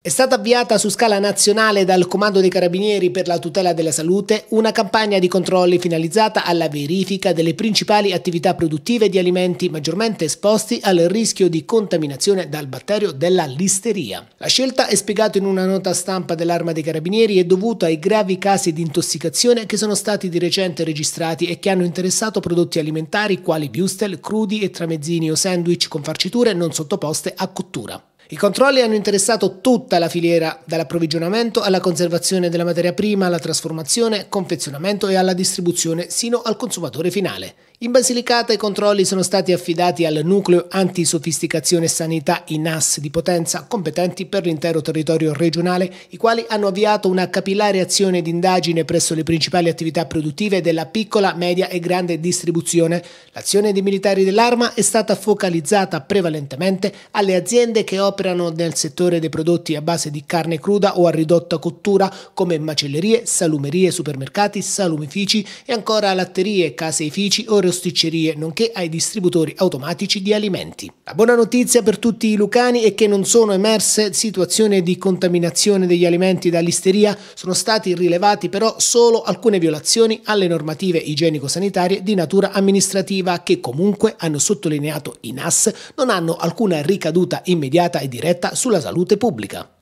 È stata avviata su scala nazionale dal Comando dei Carabinieri per la tutela della salute una campagna di controlli finalizzata alla verifica delle principali attività produttive di alimenti maggiormente esposti al rischio di contaminazione dal batterio della listeria. La scelta, è spiegata in una nota stampa dell'Arma dei Carabinieri, è dovuta ai gravi casi di intossicazione che sono stati di recente registrati e che hanno interessato prodotti alimentari quali bustel, crudi e tramezzini o sandwich con farciture non sottoposte a cottura. I controlli hanno interessato tutta la filiera, dall'approvvigionamento alla conservazione della materia prima, alla trasformazione, confezionamento e alla distribuzione, sino al consumatore finale. In Basilicata i controlli sono stati affidati al Nucleo Antisofisticazione Sanità in INAS di Potenza, competenti per l'intero territorio regionale, i quali hanno avviato una capillare azione d'indagine presso le principali attività produttive della piccola, media e grande distribuzione. L'azione dei militari dell'arma è stata focalizzata prevalentemente alle aziende che operano operano nel settore dei prodotti a base di carne cruda o a ridotta cottura come macellerie, salumerie, supermercati, salumifici e ancora latterie, caseifici o rosticcerie, nonché ai distributori automatici di alimenti. La buona notizia per tutti i lucani è che non sono emerse situazioni di contaminazione degli alimenti dall'isteria, sono stati rilevati però solo alcune violazioni alle normative igienico-sanitarie di natura amministrativa che comunque hanno sottolineato i NAS non hanno alcuna ricaduta immediata e diretta sulla salute pubblica.